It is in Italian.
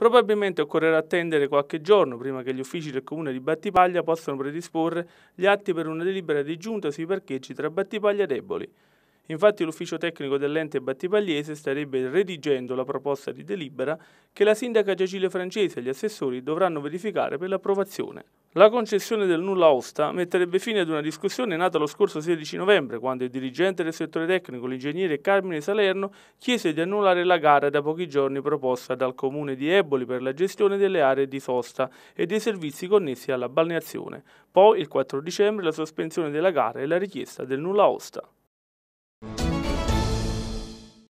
Probabilmente occorrerà attendere qualche giorno prima che gli uffici del comune di Battipaglia possano predisporre gli atti per una delibera di giunta sui parcheggi tra Battipaglia e Deboli. Infatti l'ufficio tecnico dell'ente battipagliese starebbe redigendo la proposta di delibera che la sindaca Giacile Francese e gli assessori dovranno verificare per l'approvazione. La concessione del nulla osta metterebbe fine ad una discussione nata lo scorso 16 novembre, quando il dirigente del settore tecnico, l'ingegnere Carmine Salerno, chiese di annullare la gara da pochi giorni proposta dal comune di Eboli per la gestione delle aree di sosta e dei servizi connessi alla balneazione. Poi, il 4 dicembre, la sospensione della gara e la richiesta del nulla osta.